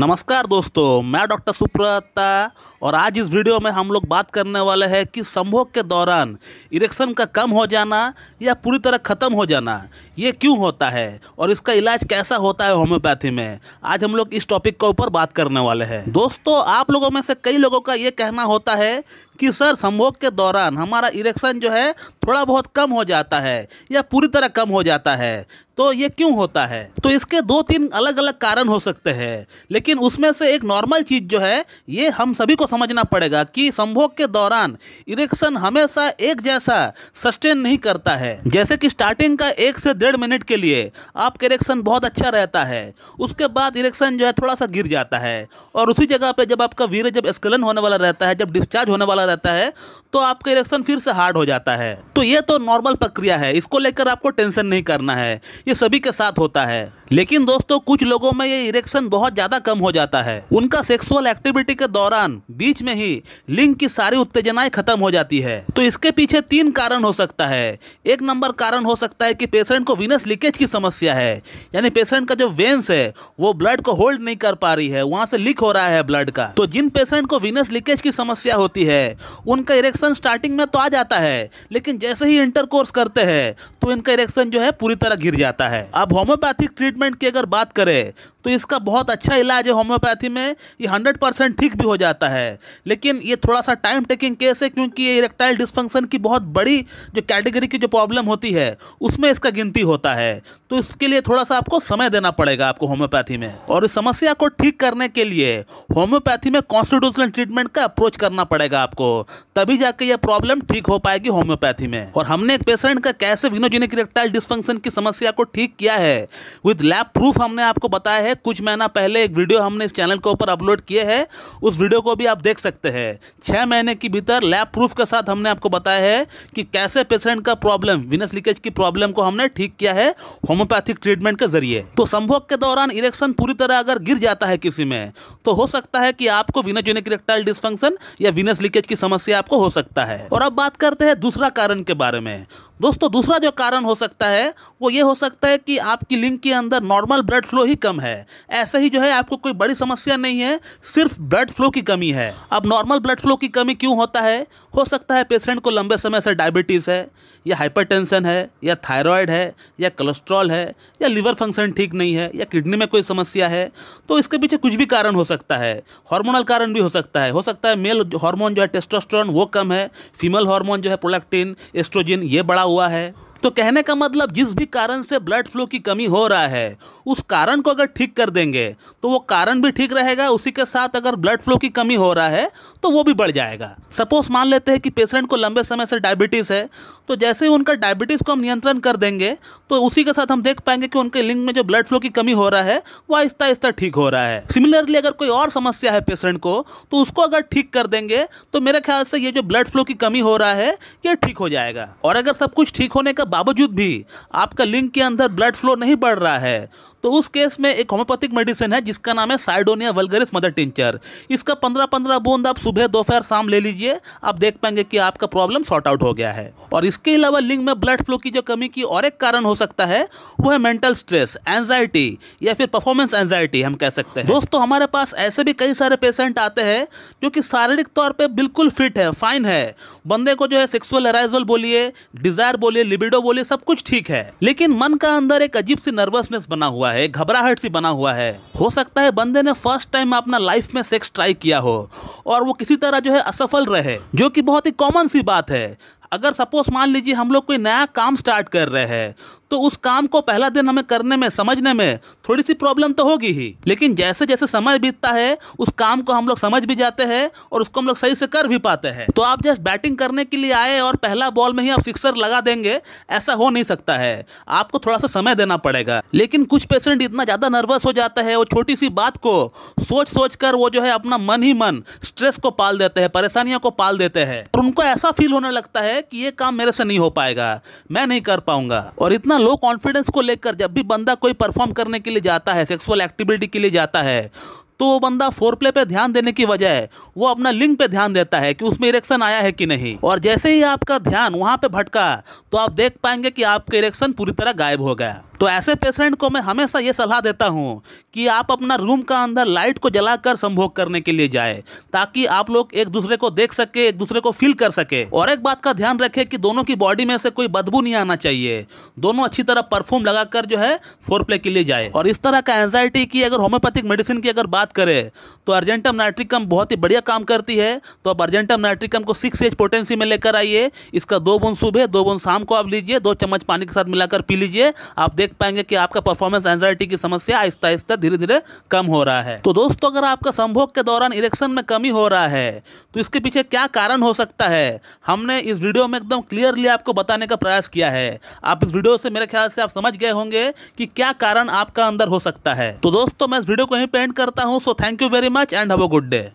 नमस्कार दोस्तों मैं डॉक्टर सुब्रता और आज इस वीडियो में हम लोग बात करने वाले हैं कि संभोग के दौरान इरेक्शन का कम हो जाना या पूरी तरह ख़त्म हो जाना ये क्यों होता है और इसका इलाज कैसा होता है होम्योपैथी में आज हम लोग इस टॉपिक के ऊपर बात करने वाले हैं दोस्तों आप लोगों में से कई लोगों का ये कहना होता है कि सर संभोग के दौरान हमारा इरेक्शन जो है थोड़ा बहुत कम हो जाता है या पूरी तरह कम हो जाता है तो ये क्यों होता है तो इसके दो तीन अलग अलग कारण हो सकते हैं लेकिन उसमें से एक नॉर्मल चीज़ जो है ये हम सभी को समझना पड़ेगा कि संभोग के दौरान इरेक्शन हमेशा एक जैसा सस्टेन नहीं करता है जैसे कि स्टार्टिंग का एक से डेढ़ मिनट के लिए आपका इरेक्शन बहुत अच्छा रहता है उसके बाद इरेक्शन जो है थोड़ा सा गिर जाता है और उसी जगह पर जब आपका वीर जब स्कलन होने वाला रहता है जब डिस्चार्ज होने वाला रहता है तो आपका इरेक्शन फिर से हार्ड हो जाता है तो ये तो नॉर्मल प्रक्रिया है इसको लेकर आपको टेंशन नहीं करना है ये सभी के साथ होता है लेकिन दोस्तों कुछ लोगों में ये इरेक्शन बहुत ज़्यादा कम हो जाता है उनका सेक्सुअल एक्टिविटी के दौरान बीच में ही लिंग की सारी उत्तेजनाएं खत्म हो जाती है तो इसके पीछे तीन कारण हो सकता है एक नंबर कारण हो सकता है कि पेशेंट को विनस लीकेज की समस्या है यानी पेशेंट का जो वेन्स है वो ब्लड को होल्ड नहीं कर पा रही है वहाँ से लीक हो रहा है ब्लड का तो जिन पेशेंट को विनस लीकेज की समस्या होती है उनका इरेक्शन स्टार्टिंग में तो आ जाता है लेकिन जैसे ही इंटरकोर्स करते हैं तो इनका इरेक्शन जो है पूरी तरह गिर जाता है अब होम्योपैथिक ट्रीटमेंट स्टेटमेंट की अगर बात करें तो इसका बहुत अच्छा इलाज है होम्योपैथी में ये हंड्रेड परसेंट ठीक भी हो जाता है लेकिन ये थोड़ा सा टाइम टेकिंग केस है क्योंकि ये इरेक्टाइल डिस्फंक्शन की बहुत बड़ी जो कैटेगरी की जो प्रॉब्लम होती है उसमें इसका गिनती होता है तो इसके लिए थोड़ा सा आपको समय देना पड़ेगा आपको होम्योपैथी में और इस समस्या को ठीक करने के लिए होम्योपैथी में कॉन्स्टिट्यूशनल ट्रीटमेंट का अप्रोच करना पड़ेगा आपको तभी जाके ये प्रॉब्लम ठीक हो पाएगी होम्योपैथी में और हमने एक पेशेंट का कैसे विनोजिनिक इरेक्टाइल डिस्फंक्शन की समस्या को ठीक किया है विद लैब प्रूफ हमने आपको बताया है कुछ महीना पहले एक वीडियो हमने इस चैनल के ऊपर अपलोड किए है उस वीडियो को भी आप देख सकते हैं छः महीने के भीतर लैब प्रूफ के साथ हमने आपको बताया है कि कैसे पेशेंट का प्रॉब्लम विनस लीकेज की प्रॉब्लम को हमने ठीक किया है होम्योपैथिक ट्रीटमेंट के जरिए तो संभोग के दौरान इरेक्शन पूरी तरह अगर गिर जाता है किसी में तो हो सकता है कि आपको विनोजेनिक रेक्टाइल डिस्फंक्शन या विनस लीकेज की समस्या आपको हो सकता है और अब बात करते हैं दूसरा कारण के बारे में दोस्तों दूसरा जो कारण हो सकता है वो ये हो सकता है कि आपकी लिंग के अंदर नॉर्मल ब्लड फ्लो ही कम है ऐसे ही जो है आपको कोई बड़ी समस्या नहीं है सिर्फ ब्लड फ्लो की कमी है अब नॉर्मल ब्लड फ्लो की कमी क्यों होता है हो सकता है पेशेंट को लंबे समय से डायबिटीज़ है या हाइपरटेंशन है या थायराइड है या कोलेस्ट्रॉल है या लिवर फंक्शन ठीक नहीं है या किडनी में कोई समस्या है तो इसके पीछे कुछ भी कारण हो सकता है हार्मोनल कारण भी हो सकता है हो सकता है मेल हार्मोन जो है टेस्टोस्टेरोन वो कम है फीमेल हार्मोन जो है प्रोलैक्टिन एस्ट्रोजिन ये बड़ा हुआ है तो कहने का मतलब जिस भी कारण से ब्लड फ्लो की कमी हो रहा है उस कारण को अगर ठीक कर देंगे तो वो कारण भी ठीक रहेगा उसी के साथ अगर ब्लड फ्लो की कमी हो रहा है तो वो भी बढ़ जाएगा सपोज मान लेते हैं कि पेशेंट को लंबे समय से डायबिटीज़ है तो जैसे ही उनका डायबिटीज़ को हम नियंत्रण कर देंगे तो उसी के साथ हम देख पाएंगे कि उनके लिंग में जो ब्लड फ्लो की कमी हो रहा है वह आहिस्ता आहिस्ता ठीक हो रहा है सिमिलरली अगर कोई और समस्या है पेशेंट को तो उसको अगर ठीक कर देंगे तो मेरे ख्याल से ये जो ब्लड फ्लो की कमी हो रहा है ये ठीक हो जाएगा और अगर सब कुछ ठीक होने का बावजूद भी आपका लिंग के अंदर ब्लड फ्लो नहीं बढ़ रहा है तो उस केस में एक होम्योपैथिक मेडिसिन है जिसका नाम है साइडोनिया वल्गरिस मदर टिंचर इसका पंद्रह पंद्रह बूंद आप सुबह दोपहर शाम ले लीजिए आप देख पाएंगे कि आपका प्रॉब्लम सॉर्ट आउट हो गया है और इसके अलावा लिंग में ब्लड फ्लो की जो कमी की और एक कारण हो सकता है वो है मेंटल स्ट्रेस एनजाइटी या फिर परफॉर्मेंस एनजाइटी हम कह सकते हैं दोस्तों हमारे पास ऐसे भी कई सारे पेशेंट आते हैं जो कि शारीरिक तौर पर बिल्कुल फिट है फाइन है बंदे को जो है सेक्सुअल अराइजल बोलिए डिजायर बोलिए लिबिडो तो बोले सब कुछ ठीक है लेकिन मन का अंदर एक अजीब सी नर्वसनेस बना हुआ है घबराहट सी बना हुआ है हो सकता है बंदे ने फर्स्ट टाइम अपना लाइफ में सेक्स ट्राई किया हो और वो किसी तरह जो है असफल रहे जो कि बहुत ही कॉमन सी बात है अगर सपोज मान लीजिए हम लोग कोई नया काम स्टार्ट कर रहे हैं तो उस काम को पहला दिन हमें करने में समझने में थोड़ी सी प्रॉब्लम तो होगी ही लेकिन जैसे जैसे समय बीतता है उस काम को हम लोग समझ भी जाते हैं और उसको हम लोग सही से कर भी पाते हैं तो आप जस्ट बैटिंग करने के लिए आए और पहला बॉल में ही आप सिक्सर लगा देंगे ऐसा हो नहीं सकता है आपको थोड़ा सा समय देना पड़ेगा लेकिन कुछ पेशेंट इतना ज़्यादा नर्वस हो जाता है वो छोटी सी बात को सोच सोच कर वो जो है अपना मन ही मन स्ट्रेस को पाल देते हैं परेशानियों को पाल देते हैं और उनको ऐसा फील होने लगता है कि ये काम मेरे से नहीं हो पाएगा मैं नहीं कर पाऊंगा और इतना लो कॉन्फिडेंस को लेकर जब भी बंदा कोई परफॉर्म करने के लिए जाता है सेक्सुअल एक्टिविटी के लिए जाता है तो वो बंदा फोर प्ले पर ध्यान देने की वजह वो अपना लिंग पे ध्यान देता है कि उसमें इरेक्शन आया है कि नहीं और जैसे ही आपका ध्यान वहाँ पे भटका तो आप देख पाएंगे कि आपका इरेक्शन पूरी तरह गायब हो गया तो ऐसे पेशेंट को मैं हमेशा ये सलाह देता हूँ कि आप अपना रूम का अंदर लाइट को जलाकर संभोग करने के लिए जाए ताकि आप लोग एक दूसरे को देख सके एक दूसरे को फील कर सके और एक बात का ध्यान रखें कि दोनों की बॉडी में से कोई बदबू नहीं आना चाहिए दोनों अच्छी तरह परफ्यूम लगाकर जो है फोर प्ले के लिए जाए और इस तरह का एंजाइटी की अगर होम्योपैथिक मेडिसिन की अगर बात करें तो अर्जेंटम नाइट्रिकम बहुत ही बढ़िया काम करती है तो आप अर्जेंटम नाइट्रिकम को सिक्स एज पोटेंसी में लेकर आइए इसका दो बूंद सुबह दो बोन शाम को आप लीजिए दो चम्मच पानी के साथ मिलाकर पी लीजिए आप देख देख पाएंगे कि आपका परफॉर्मेंस एंजाइटी की समस्या आहिस्ता आहिस्ता धीरे धीरे कम हो रहा है तो दोस्तों अगर आपका संभोग के दौरान इरेक्शन में कमी हो रहा है तो इसके पीछे क्या कारण हो सकता है हमने इस वीडियो में एकदम क्लियरली आपको बताने का प्रयास किया है आप इस वीडियो से मेरे ख्याल से आप समझ गए होंगे कि क्या कारण आपका अंदर हो सकता है तो दोस्तों मैं इस वीडियो को यहीं पेंट करता हूँ so thank you very much and have a good day